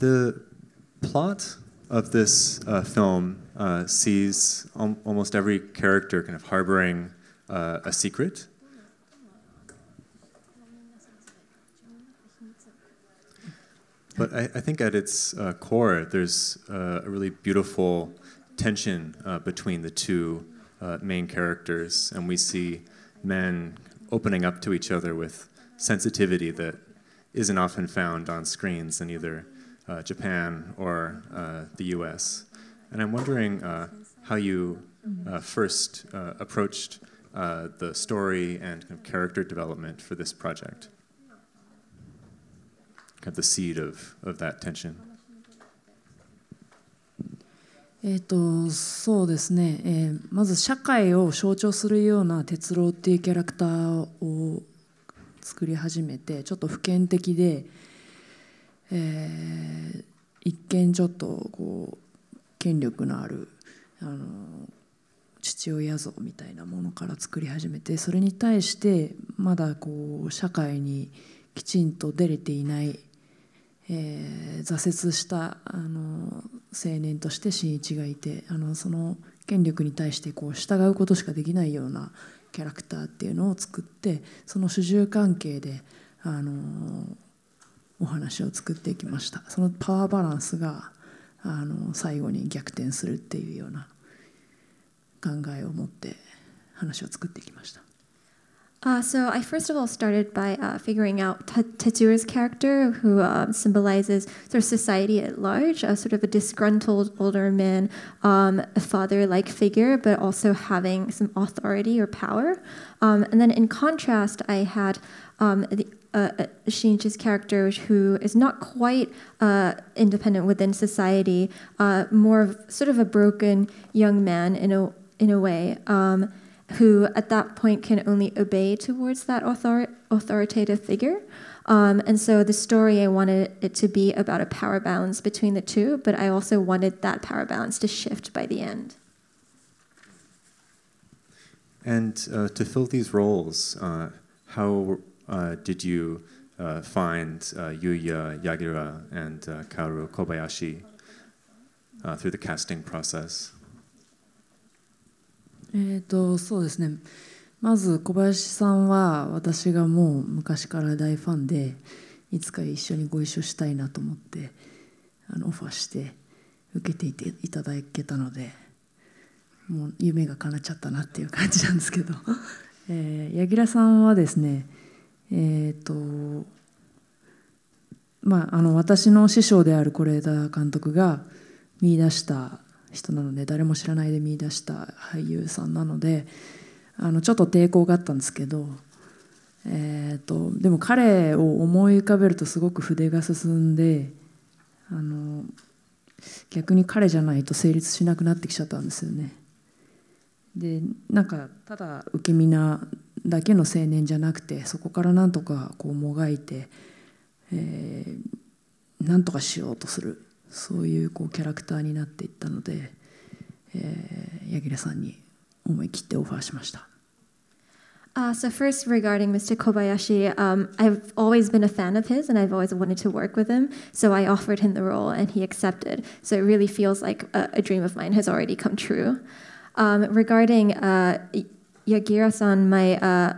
The plot of this uh, film uh, sees al almost every character kind of harboring uh, a secret. But I, I think at its uh, core, there's uh, a really beautiful tension uh, between the two main characters, and we see men opening up to each other with sensitivity that isn't often found on screens in either uh, Japan or uh, the US. And I'm wondering uh, how you uh, first uh, approached uh, the story and kind of character development for this project. Kind of the seed of, of that tension. えー、とそうですね、えー、まず社会を象徴するような哲郎っていうキャラクターを作り始めてちょっと普遍的で、えー、eh, えー、一見ちょっとこう権力のあるあの父親像みたいなものから作り始めてそれに対してまだこう社会にきちんと出れていない、えー、挫折したあの青年として新一がいてあのその権力に対してこう従うことしかできないようなキャラクターっていうのを作ってその主従関係であのお話を作っていきましたそのパワーバランスがあの最後に逆転するっていうような考えを持って話を作っていきました。Uh, so I first of all started by uh, figuring out T- character, who um, symbolizes sort of society at large, a sort of a disgruntled older man, um, a father-like figure, but also having some authority or power. Um, and then in contrast, I had um, the uh, uh Shinichi's character, who is not quite uh, independent within society, uh, more of sort of a broken young man in a in a way. Um, who at that point can only obey towards that author authoritative figure. Um, and so the story, I wanted it to be about a power balance between the two, but I also wanted that power balance to shift by the end. And uh, to fill these roles, uh, how uh, did you uh, find uh, Yuya Yagira and uh, Kaoru Kobayashi through the casting process? えーと、そうですねまず小林さんは私がもう昔から大ファンでいつか一緒にご一緒したいなと思ってあのオファーして受けていていただけたのでもう夢が叶っちゃったなっていう感じなんですけど、えー、柳楽さんはですねえっ、ー、とまああの私の師匠である是枝監督が見出した人なので誰も知らないで見出した俳優さんなのであのちょっと抵抗があったんですけど、えーと、でも彼を思い浮かべるとすごく筆が進んであの逆に彼じゃないと成立しなくなってきちゃったんですよね。でなんかただ受け身なだけの青年じゃなくてそこからなんとかこうもがいて、えー、なんとかしようとするそういうこうキャラクターになっていったので、えー、柳楽さんに思い切ってオファーしました。Uh, so first, regarding Mr. Kobayashi, um, I've always been a fan of his, and I've always wanted to work with him. So I offered him the role, and he accepted. So it really feels like a, a dream of mine has already come true. Um, regarding uh, Yagira-san, my uh,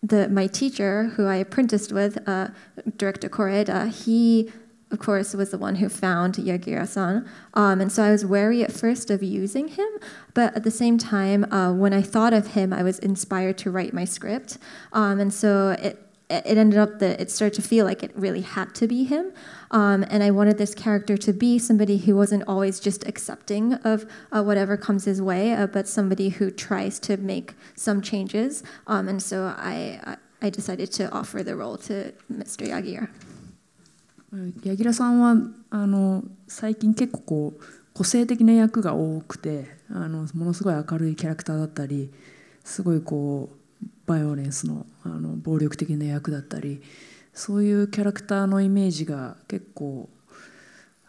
the my teacher, who I apprenticed with, uh, Director Koreeda, he of course, was the one who found Yagirasan. Um, and so I was wary at first of using him, but at the same time, uh, when I thought of him, I was inspired to write my script. Um, and so it it ended up that it started to feel like it really had to be him. Um, and I wanted this character to be somebody who wasn't always just accepting of uh, whatever comes his way, uh, but somebody who tries to make some changes. Um, and so I, I decided to offer the role to Mr. Yagir. 柳楽さんはあの最近結構こう個性的な役が多くてあのものすごい明るいキャラクターだったりすごいこうバイオレンスのあの暴力的な役だったりそういうキャラクターのイメージが結構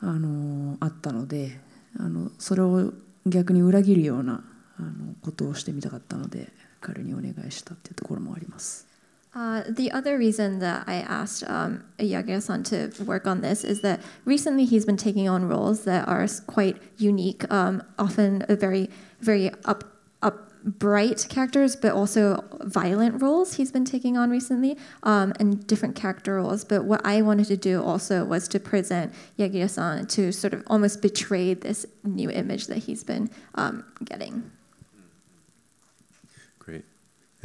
あのあったのであのそれを逆に裏切るようなあのことをしてみたかったので彼にお願いしたっていうところもあります。Uh, the other reason that I asked um, Yagya-san to work on this is that recently he's been taking on roles that are quite unique, um, often very, very up, up bright characters, but also violent roles he's been taking on recently, um, and different character roles. But what I wanted to do also was to present Yagya-san to sort of almost betray this new image that he's been um, getting.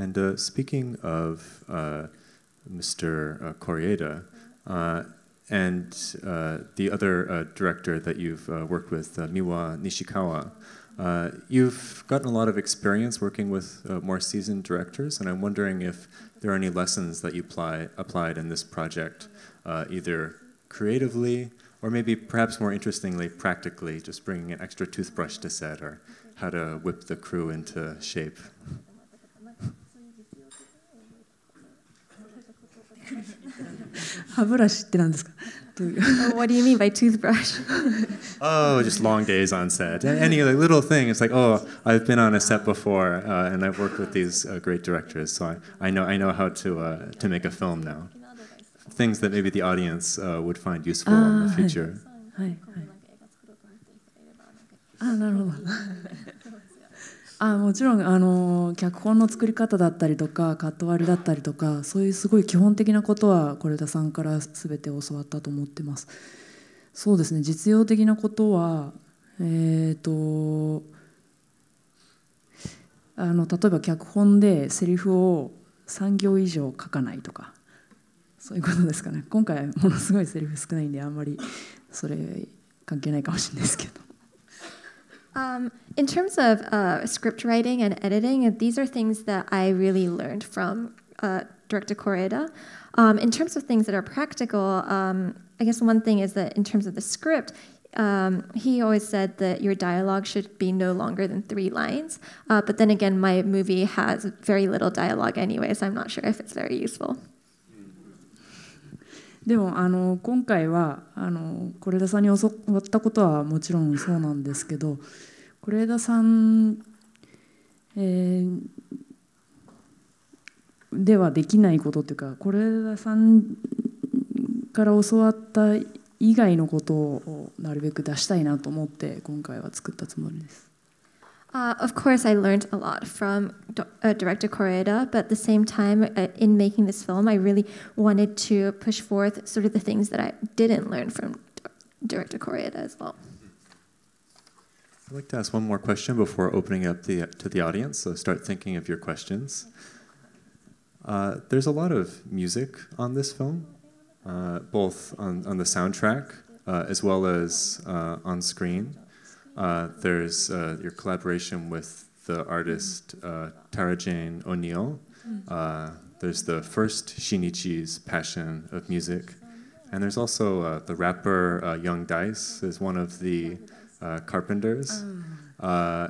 And uh, speaking of uh, Mr. Uh, Corrieda uh, and uh, the other director that you've worked with, Miwa Nishikawa, you've gotten a lot of experience working with more seasoned directors, and I'm wondering if there are any lessons that you apply, applied in this project, either creatively or maybe perhaps more interestingly, practically, just bringing an extra toothbrush to set or how to whip the crew into shape. what do you mean by toothbrush? oh, just long days on set. Any other little thing, it's like, oh, I've been on a set before, uh, and I've worked with these uh, great directors, so I, I know I know how to uh, to make a film now. Things that maybe the audience uh, would find useful in the ah, future. あ、なるほど。あもちろんあの脚本の作り方だったりとかカット割りだったりとかそういうすごい基本的なことは是枝さんから全て教わったと思ってます。そうですね実用的なことはえっ、ー、とあの例えば脚本でセリフを3行以上書かないとかそういうことですかね今回ものすごいセリフ少ないんであんまりそれ関係ないかもしれないですけど。Um, in terms of uh, script writing and editing, these are things that I really learned from uh, Director Correa. Um, in terms of things that are practical, um, I guess one thing is that in terms of the script, um, he always said that your dialogue should be no longer than three lines. Uh, but then again, my movie has very little dialogue anyway, so I'm not sure if it's very useful. でもあの今回はあの是枝さんに教わったことはもちろんそうなんですけど是枝さん、えー、ではできないことっていうか是枝さんから教わった以外のことをなるべく出したいなと思って今回は作ったつもりです。Uh, of course, I learned a lot from uh, director Correa, but at the same time, uh, in making this film, I really wanted to push forth sort of the things that I didn't learn from director Correa as well. I'd like to ask one more question before opening up the, to the audience, so start thinking of your questions. Uh, there's a lot of music on this film, uh, both on, on the soundtrack uh, as well as on screen. Uh, there's uh, your collaboration with the artist uh, Tara Jane O'Neill. Mm. Uh, there's the first Shinichi's Passion of Music. And there's also the rapper Young Dice is one of the carpenters. Mm.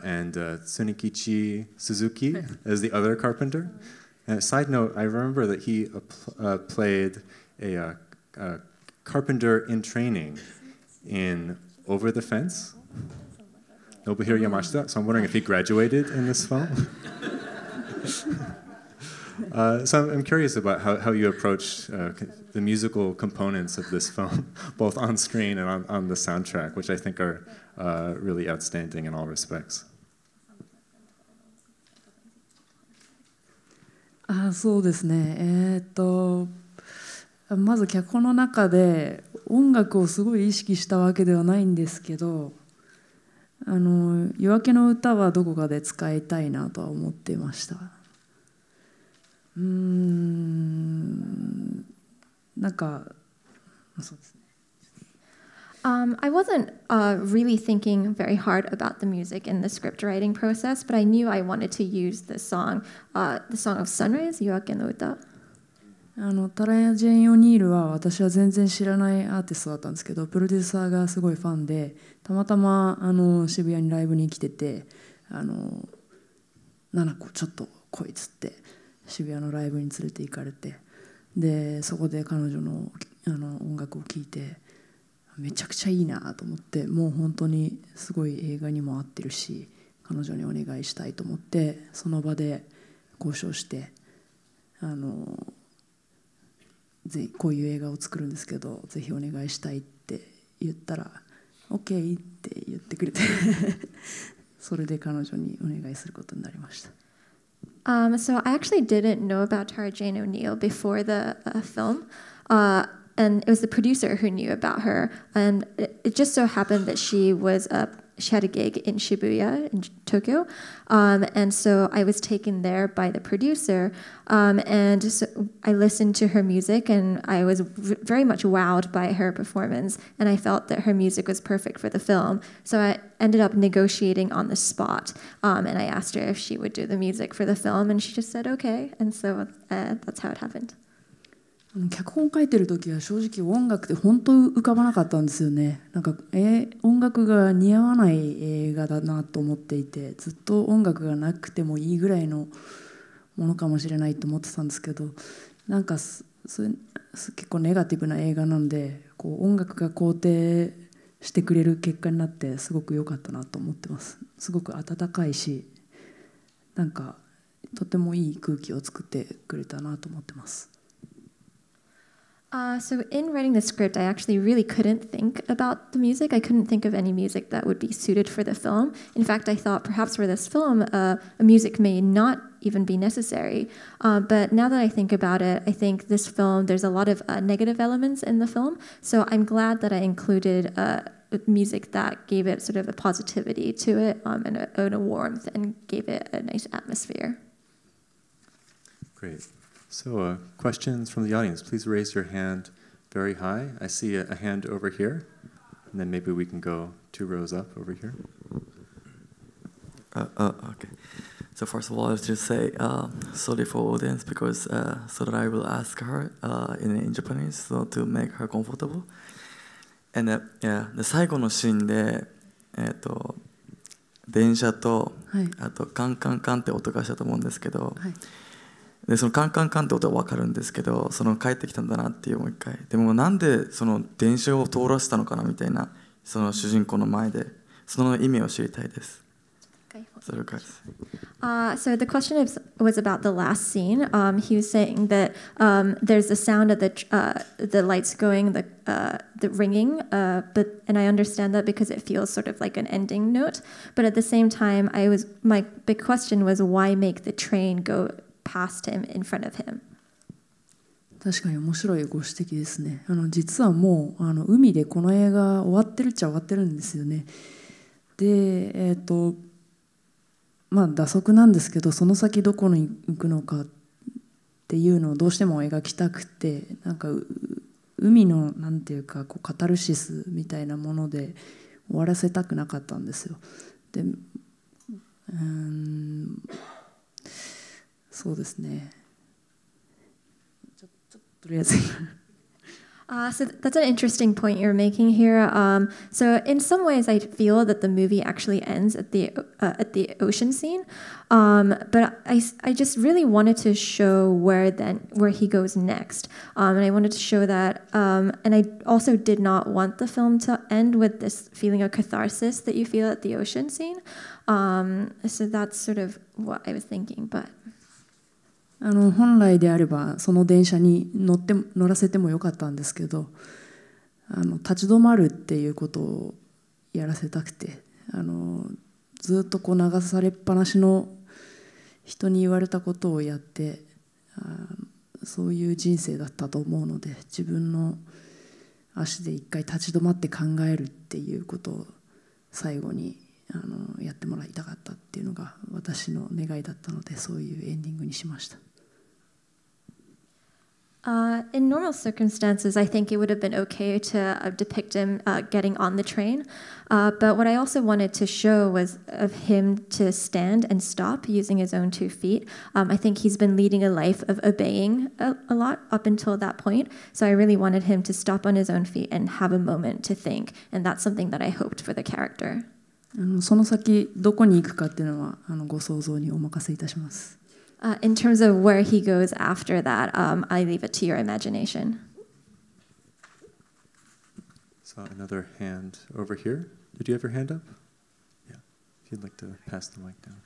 and Tsunikichi Suzuki is the other carpenter. And side note, I remember that he uh, played a, carpenter in training in Over the Fence. Nobuhiro Yamashita. So I'm wondering if he graduated in this film. Uh, so I'm, I'm curious about how, how you approach uh, the musical components of this film, both on screen and on, on the soundtrack, which I think are uh, really outstanding in all respects. あそうですね、えー、っとまず脚本の中で音楽をすごい意識したわけではないんですけどあの夜明けの歌はどこかで使いたいなとは思ってましたうんなんかそうですね Um, I wasn't uh, really thinking very hard about the music and the script writing process, but I knew I wanted to use the song, uh, the song of Sunrise, y 明けの歌あのタラヤ・ジェイン・オニールは私は全然知らないアーティストだったんですけどプロデューサーがすごいファンでたまたまあの渋谷にライブに来てて「あの七子ちょっと来い」っつって渋谷のライブに連れて行かれてでそこで彼女のあの音楽を聴いてめちゃくちゃいいなと思ってもう本当にすごい映画にも合ってるし彼女にお願いしたいと思ってその場で交渉してあのぜこういう映画を作るんですけどぜひお願いしたいって言ったら OK って言ってくれてそれで彼女にお願いすることになりました。Um, so I actually didn't know about Tara Jane O'Neill before the uh, film, uh, and it was the producer who knew about her, and it, it just so happened that she was a she had a gig in Shibuya in Tokyo, um, and so I was taken there by the producer, um, and so I listened to her music, and I was very much wowed by her performance, and I felt that her music was perfect for the film. So I ended up negotiating on the spot, um, and I asked her if she would do the music for the film, and she just said okay, and so uh, that's how it happened. 脚本書いてる時は正直音楽って本当浮かばなかったんですよねなんか、えー、音楽が似合わない映画だなと思っていてずっと音楽がなくてもいいぐらいのものかもしれないと思ってたんですけどなんか結構ネガティブな映画なんでこう音楽が肯定してくれる結果になってすごく良かったなと思ってますすごく温かいしなんかとてもいい空気を作ってくれたなと思ってます。Uh, so in writing the script, I actually really couldn't think about the music. I couldn't think of any music that would be suited for the film. In fact, I thought perhaps for this film, uh, a music may not even be necessary. Uh, but now that I think about it, I think this film, there's a lot of uh, negative elements in the film. So I'm glad that I included uh, music that gave it sort of a positivity to it um, and, a, and a warmth and gave it a nice atmosphere. Great. So uh, questions from the audience, please raise your hand very high. I see a, a, hand over here, and then maybe we can go two rows up over here. Uh, uh, okay. So first of all, I have to say um, sorry for audience because uh, so that I will ask her uh, in, in Japanese so to make her comfortable. And uh, yeah, the scene the 最後のシーンで、えー、と電車と、はい、あとカンカンカンって音がしたと思うんですけど、はいでそのカンカンカンって音は分かるんですけどその帰ってきたんだなっていうもう一回でもなんでその電車を通らせたのかなみたいなその主人公の前でその意味を知りたいです。Uh, so the question is, was about the last scene. Um, he was saying that um, there's a sound of the uh, the lights going, the uh, the ringing, Uh, but and I understand that because it feels sort of like an ending note. But at the same time, I was my big question was why make the train go passed him in front of him. 確かに面白いご指摘ですね。あの実はもうあの海でこの映画終わってるっちゃ終わってるんですよね。で、えっ、ー、とまあ打足なんですけどその先どこに行くのかっていうのをどうしても描きたくてなんか海のなんていうかこうカタルシスみたいなもので終わらせたくなかったんですよ。でうん Uh, so that's an interesting point you're making here. Um, so in some ways, I feel that the movie actually ends at the uh, at the ocean scene, um, but I, I just really wanted to show where then where he goes next, um, and I wanted to show that. Um, and I also did not want the film to end with this feeling of catharsis that you feel at the ocean scene. Um, so that's sort of what I was thinking, but. あの本来であればその電車に乗って乗らせてもよかったんですけどあの立ち止まるっていうことをやらせたくてあのずっとこう流されっぱなしの人に言われたことをやってあそういう人生だったと思うので自分の足で一回立ち止まって考えるっていうことを最後にあのやってもらいたかったっていうのが私の願いだったのでそういうエンディングにしました。Uh, in normal circumstances, I think it would have been okay to uh, depict him uh, getting on the train. Uh, but what I also wanted to show was of him to stand and stop using his own two feet. Um, I think he's been leading a life of obeying a, a, lot up until that point. So I really wanted him to stop on his own feet and have a moment to think. And that's something that I hoped for the character. あのその先どこに行くかっていうのはあのご想像にお任せいたします。Um, uh, in terms of where he goes after that, um, I leave it to your imagination. Saw another hand over here. Did you have your hand up? Yeah. If you'd like to pass the mic down.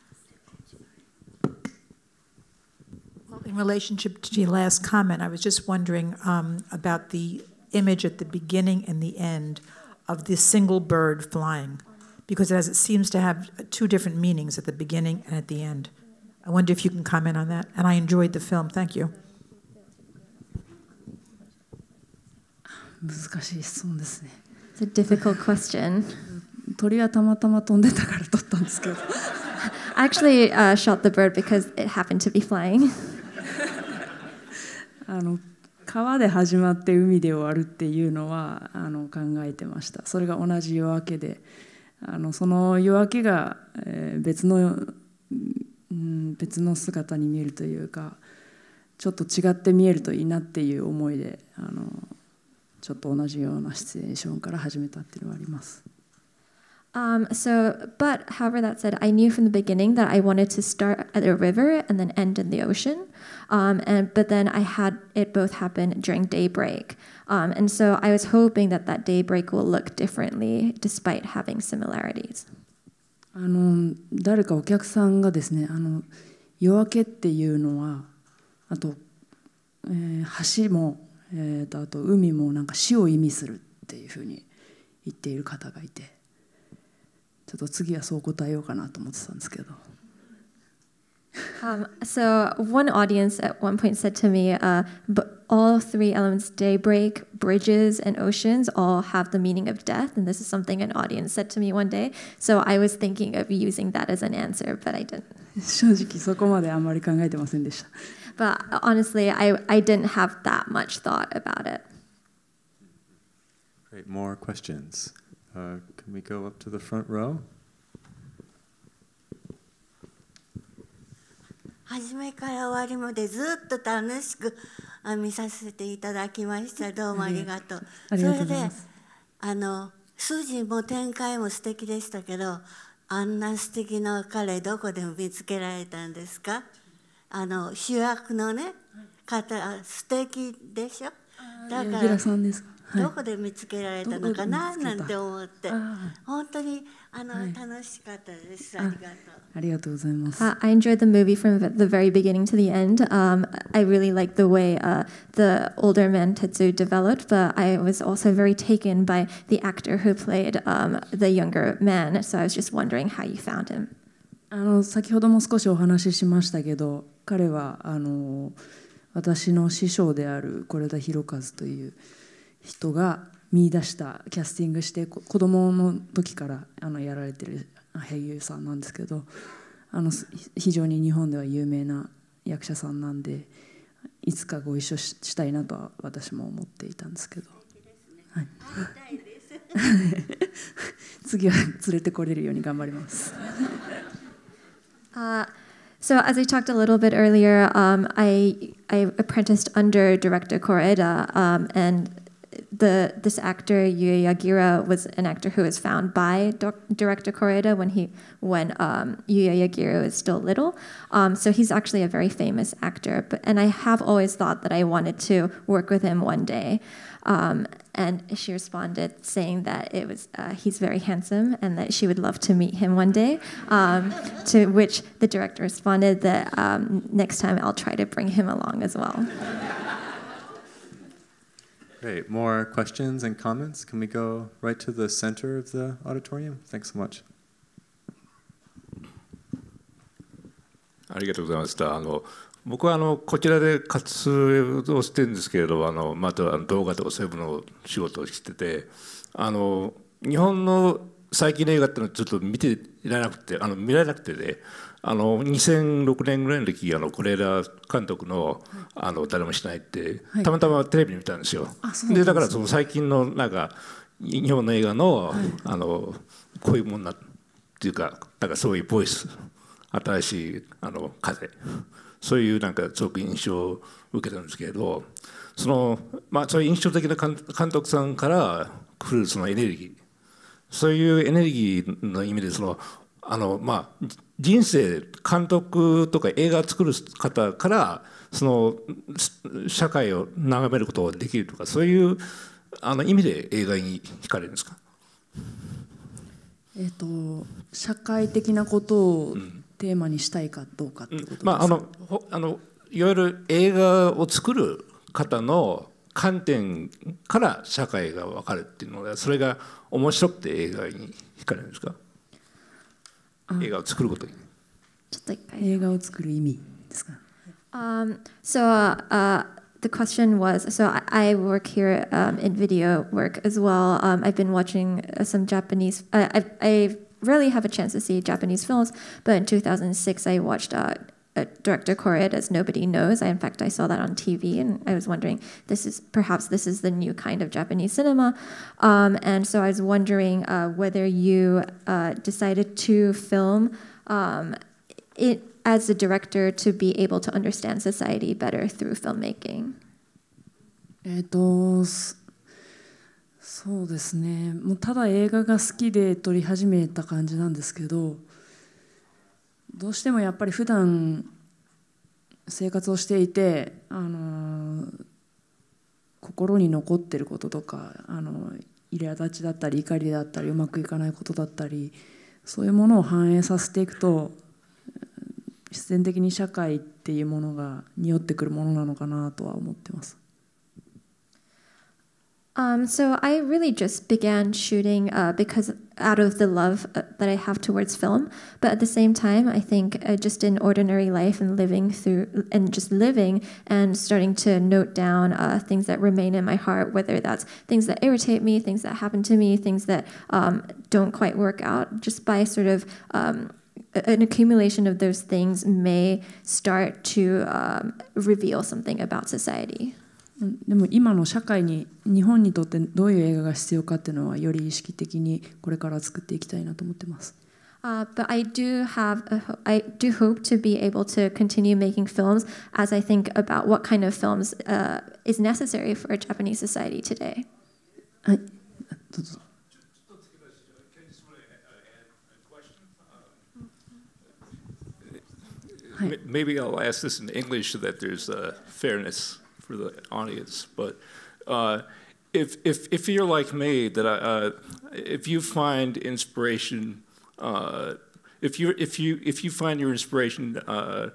Well, in relationship to your last comment, I was just wondering um, about the image at the beginning and the end of this single bird flying, because as it seems to have two different meanings at the beginning and at the end. I wonder if you can comment on that. And I enjoyed the film. Thank you. 難しい質問ですね。It's a difficult question. 鳥はたまたま飛んでたから撮ったんですけど。I actually、uh, shot the bird because it happened to be flying. あの川で始まって海で終わるっていうのはあの考えてました。それが同じ夜明けで、あのその夜明けが、えー、別のうん別の姿に見えるというかちょっと違って見えるといいなっていう思いであのちょっと同じようなシチュエーションから始めたっていうのはあります。Um, so, but however, that said, I knew from the beginning that I wanted to start at a river and then end in the ocean. Um, and but then I had it both happen during daybreak. Um, and so I was hoping that that daybreak will look differently despite having similarities. あの誰かお客さんがですねあの夜明けっていうのはあと、えー、橋も、えーと、あと海もなんか死を意味するっていうふうに言っている方がいてちょっと次はそう答えようかなと思ってたんですけど。Um, so one audience at one point said to me, uh, all three elements, daybreak, bridges, and oceans, all have the meaning of death. And this is something an audience said to me one day. So I was thinking of using that as an answer, but I didn't. But honestly, I, I didn't have that much thought about it. Great. More questions. Uh, can we go up to the front row? 初めから終わりまでずっと楽しく見させていただきましたどうもありがとう。それであの筋も展開も素敵でしたけどあんな素敵な彼どこで見つけられたんですかあの主役のね方素敵でしょだから、はい、どこで見つけられたのかななんて思って本当にあの、はい、楽しかったですありがとうありがとうございます uh, I enjoyed the movie from the very beginning to the end um, I really liked the way uh, the older man Tetsu developed but I was also very taken by the actor who played um, the younger man so I was just wondering how you found him あの先ほども少しお話ししましたけど彼はあのー私の師匠である是田裕和という人が見出したキャスティングして子供の時からあのやられてる俳優さんなんですけどあの非常に日本では有名な役者さんなんでいつかご一緒したいなとは私も思っていたんですけど。はい 次は連れてこれるように頑張ります。uh, so as I talked a little bit earlier, um, I I apprenticed under director Koreeda, um, and the this actor Yuya Yagira was an actor who was found by doc, director Koreeda when he when um, Yagira was still little. Um, so he's actually a very famous actor. But and I have always thought that I wanted to work with him one day. Um, and she responded saying that it was uh, he's very handsome and that she would love to meet him one day. Um, to which the director responded that um, next time I'll try to bring him along as well. Great. More questions and comments? Can we go right to the center of the auditorium? Thanks so much. ありがとうございました。あの僕はあのこちらで活動をしてるんですけれどあのまた動画とかそういうものを仕事をしててあの日本の最近の映画ってのはちょっと見ていらなくてあの見られなくてねあの2006年ぐらいの時あの是枝監督の「あの誰もしない」ってたまたまテレビで見たんですよ。でだからその最近のなんか日本の映画の,、あのこういうもんなっていうかなんかそういうボイス新しいあの風。そういうなんかすごく印象を受けたんですけれどそのまあそういう印象的な監督さんから来るそのエネルギーそういうエネルギーの意味でそのあのまあ人生監督とか映画を作る方からその社会を眺めることができるとかそういうあの意味で映画に惹かれるんですかえーと、と社会的なことを、うんテーマにしたいかどうかってことですか、まあ、あのあのいわゆる映画を作る方の観点から社会が分かるっていうのでそれが面白くて映画に惹かれるんですか映画を作ることにちょっと映画を作る意味ですか Um, so uh, the question was so I, I work here um, in video work as well. Um, I've been watching some Japanese, I, e I've rarely have a chance to see Japanese films, but in 2006 I watched uh, uh, director as Nobody Knows. I, in fact, I saw that on TV, and I was wondering, this is perhaps this is the new kind of Japanese cinema. Um, and so I was wondering uh, whether you uh, decided to film um, it as a director to be able to understand society better through filmmaking. えっと eh, そうですねもうただ映画が好きで撮り始めた感じなんですけどどうしてもやっぱり普段生活をしていて、あのー、心に残ってることとか、あのー、イラ立ちだったり怒りだったりうまくいかないことだったりそういうものを反映させていくと必然的に社会っていうものが匂ってくるものなのかなとは思ってます。Um, so I really just began shooting uh, because out of the love uh, that I have towards film, but at the same time, I think uh, just in ordinary life and living through and just living and starting to note down uh, things that remain in my heart, whether that's things that irritate me, things that happen to me, things that um, don't quite work out, just by sort of um, an accumulation of those things may start to um, reveal something about society. でも今の社会に日本にとってどういう映画が必要かっていうのはより意識的にこれから作っていきたいなと思ってます。Uh, but I do have, a, I do hope to be able to continue making films as I think about what kind of films uh, is necessary for Japanese society today. はい、どうぞ。Maybe I'll ask this in English so that there's uh, fairness. for the audience, but uh, if, if, if you're like me, that uh, if you find inspiration, uh, if, you, if, you, if you find your inspiration, uh,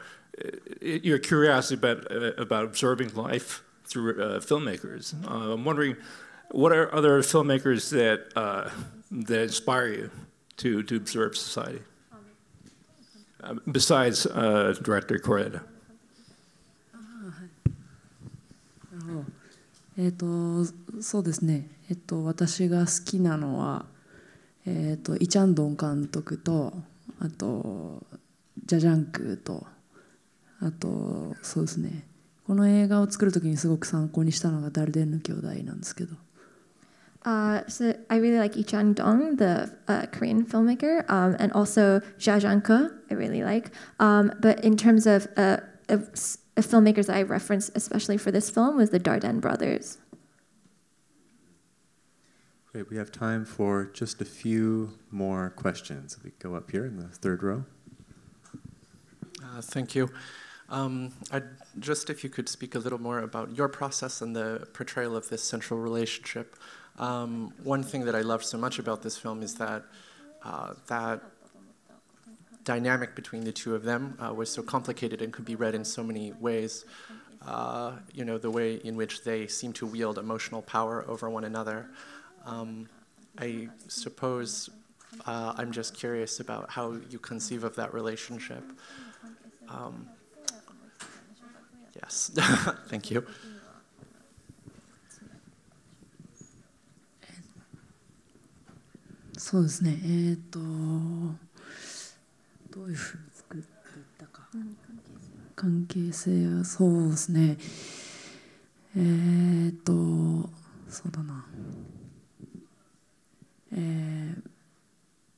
your curiosity about, uh, about observing life through uh, filmmakers, I'm wondering what are other filmmakers that, that inspire you to, to observe society? Um, Besides director Coretta. えっ、ー、とそうですね、えっ、ー、と、私が好きなのは、えっ、ー、と、イチャンドン監督とあとジャジャンクとあとそうですねこの映画を作る時にすごく参考にしたのがダルデンヌ兄弟なんですけど。Uh, so I really like Lee Chang Dong, the uh, Korean filmmaker, um, and also Jia Zhangke, I really like. Um, but in terms of uh, The filmmakers I referenced, especially for this film, was the Darden brothers. Great, we have time for just a few more questions. We go up here in the third row. Uh, thank you. Um, just if you could speak a little more about your process and the portrayal of this central relationship. Um, one thing that I loved so much about this film is that uh, that dynamic between the two of them uh, was so complicated and could be read in so many ways. Uh, you know, the way in which they seem to wield emotional power over one another. Um, I suppose uh, I'm just curious about how you conceive of that relationship. Um, yes, thank you. そうですね、えー、っとどういうふうに作っていったか関係性はそうですねえー、っとそうだなえー、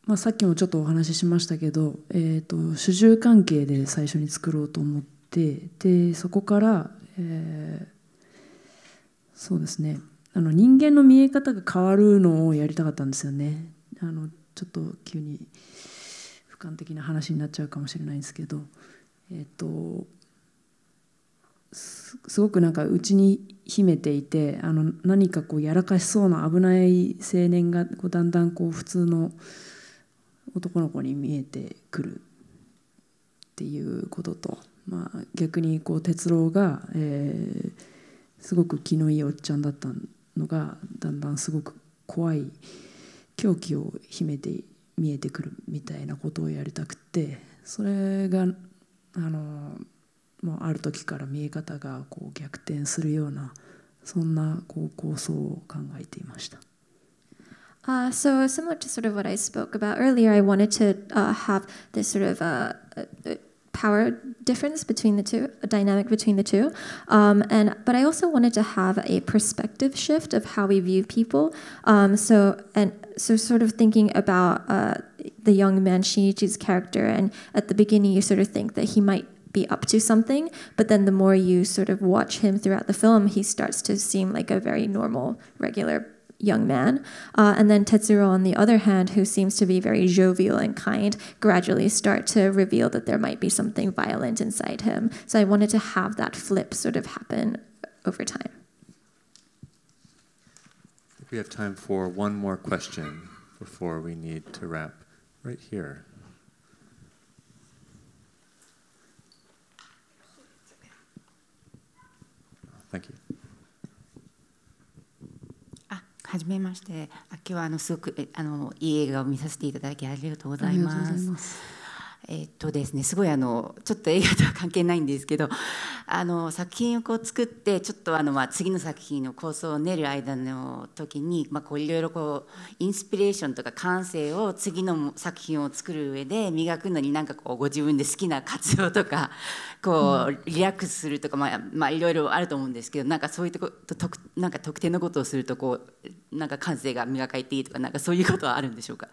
まあ、さっきもちょっとお話ししましたけど、えーと、主従関係で最初に作ろうと思ってでそこから、えー、そうですねあの人間の見え方が変わるのをやりたかったんですよね。あのちょっと急に観的な話になっちゃうかもしれないんですけどえっ、ー、とすごくなんかちに秘めていてあの何かこうやらかしそうな危ない青年がこうだんだんこう普通の男の子に見えてくるっていうことと、まあ、逆にこう哲郎が、えー、すごく気のいいおっちゃんだったのがだんだんすごく怖い狂気を秘めてい見えてくるみたいなことをやりたくてそれがあの、まあ、ある時から見え方がこう逆転するようなそんなこう構想を考えていました。Uh, so similar to sort of what I spoke about earlier, I wanted to uh, have this sort of uh, power difference between the two, a dynamic between the two. Um, and but I also wanted to have a perspective shift of how we view people. Um, so and so, sort of thinking about uh, the young man Shinichi's character, and at the beginning you sort of think that he might be up to something, but then the more you sort of watch him throughout the film, he starts to seem like a very normal, regular young man. Uh, and then Tetsuro, on the other hand, who seems to be very jovial and kind, gradually start to reveal that there might be something violent inside him. So I wanted to have that flip sort of happen over time. We have time for one more question before we need to wrap right here. Thank you. はじめまして。今日はあのすごくあのいい映画を見させていただきありがとうございます。えっとですね、すごいあのちょっと映画とは関係ないんですけどあの作品をこう作ってちょっとあの、まあ、次の作品の構想を練る間の時に、まこういろいろこうインスピレーションとか感性を次の作品を作る上で磨くのになんかこうご自分で好きな活動とかこうリラックスするとか、まあいろいろあると思うんですけどなんかそういうとこととなんか特定のことをするとこうなんか感性が磨かれていいとかなんかそういうことはあるんでしょうか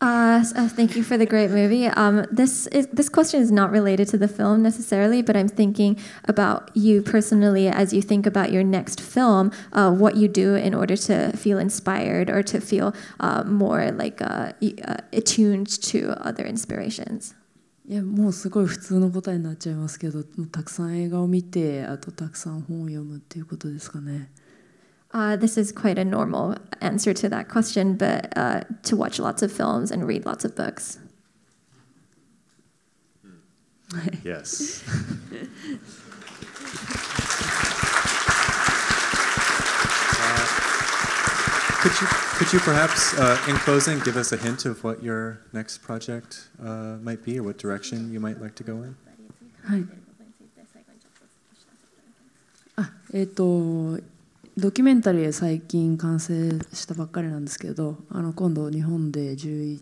Uh, so uh, thank you for the great movie. Um, this is, this question is not related to the film necessarily, but I'm thinking about you personally as you think about your next film. Uh, what you do in order to feel inspired or to feel uh, more like uh, uh, attuned to other inspirations. いやもうすごい普通の答えになっちゃいますけど、もうたくさん映画を見て、あとたくさん本を読むっていうことですかね。uh, this is quite a normal answer to that question, but uh, to watch lots of films and read lots of books. Hmm. Yes. Uh, could, you, could you perhaps, uh, in closing, give us a hint of what your next project uh, might be or what direction you might like to go in? Hi. Ah, ドキュメンタリー最近完成したばっかりなんですけどあの今度日本で12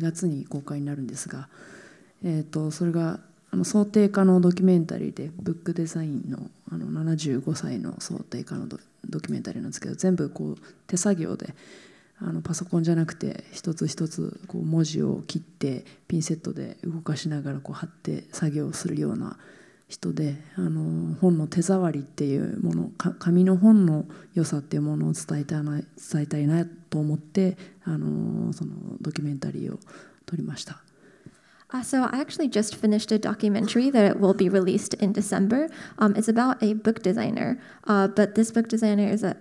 月に公開になるんですが、えーと、それがあの想定家のドキュメンタリーでブックデザインのあの75歳の想定家のドキュメンタリーなんですけど全部こう手作業であのパソコンじゃなくて一つ一つこう文字を切ってピンセットで動かしながらこう貼って作業するような。人であの本の手触りっていうもの紙の本の良さっていうものを伝えたいな伝えたいなと思ってあのそのドキュメンタリーを撮りました。Uh, so I actually just finished a documentary that will be released in December. Um, it's about a book designer, uh, but this book designer is a,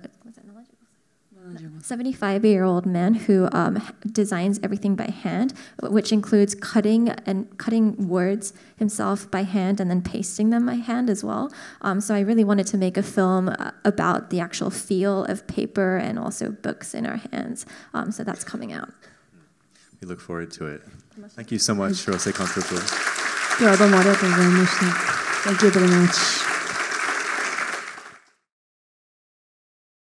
75 year old man who um, designs everything by hand, which includes cutting and cutting words himself by hand and then pasting them by hand as well. Um, so I really wanted to make a film uh, about the actual feel of paper and also books in our hands. Um, so that's coming out. We look forward to it. Thank you so much, Rose Constable. Thank you very much.